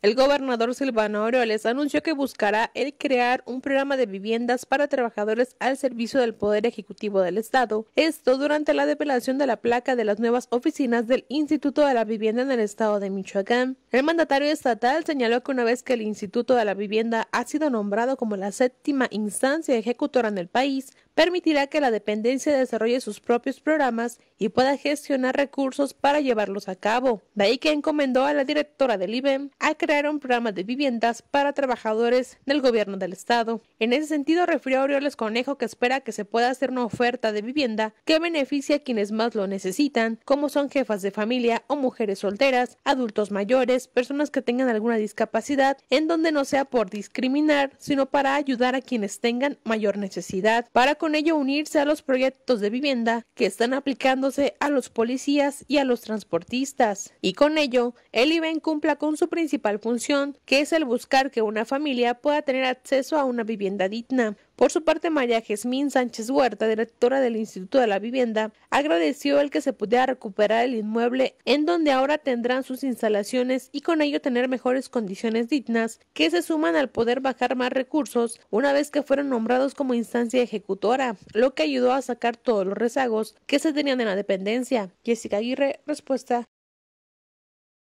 El gobernador Silvano Aureoles anunció que buscará el crear un programa de viviendas para trabajadores al servicio del Poder Ejecutivo del Estado. Esto durante la depelación de la placa de las nuevas oficinas del Instituto de la Vivienda en el Estado de Michoacán. El mandatario estatal señaló que una vez que el Instituto de la Vivienda ha sido nombrado como la séptima instancia ejecutora en el país, permitirá que la dependencia desarrolle sus propios programas y pueda gestionar recursos para llevarlos a cabo. De ahí que encomendó a la directora del IBEM a crear un programa de viviendas para trabajadores del gobierno del estado. En ese sentido, refirió a Orioles Conejo que espera que se pueda hacer una oferta de vivienda que beneficie a quienes más lo necesitan, como son jefas de familia o mujeres solteras, adultos mayores, personas que tengan alguna discapacidad, en donde no sea por discriminar, sino para ayudar a quienes tengan mayor necesidad, para con ello unirse a los proyectos de vivienda que están aplicándose a los policías y a los transportistas. Y con ello, el IBEN cumpla con su principal función, que es el buscar que una familia pueda tener acceso a una vivienda digna. Por su parte, María Jesmín Sánchez Huerta, directora del Instituto de la Vivienda, agradeció el que se pudiera recuperar el inmueble en donde ahora tendrán sus instalaciones y con ello tener mejores condiciones dignas, que se suman al poder bajar más recursos una vez que fueron nombrados como instancia ejecutora, lo que ayudó a sacar todos los rezagos que se tenían en la dependencia. Jessica Aguirre, respuesta.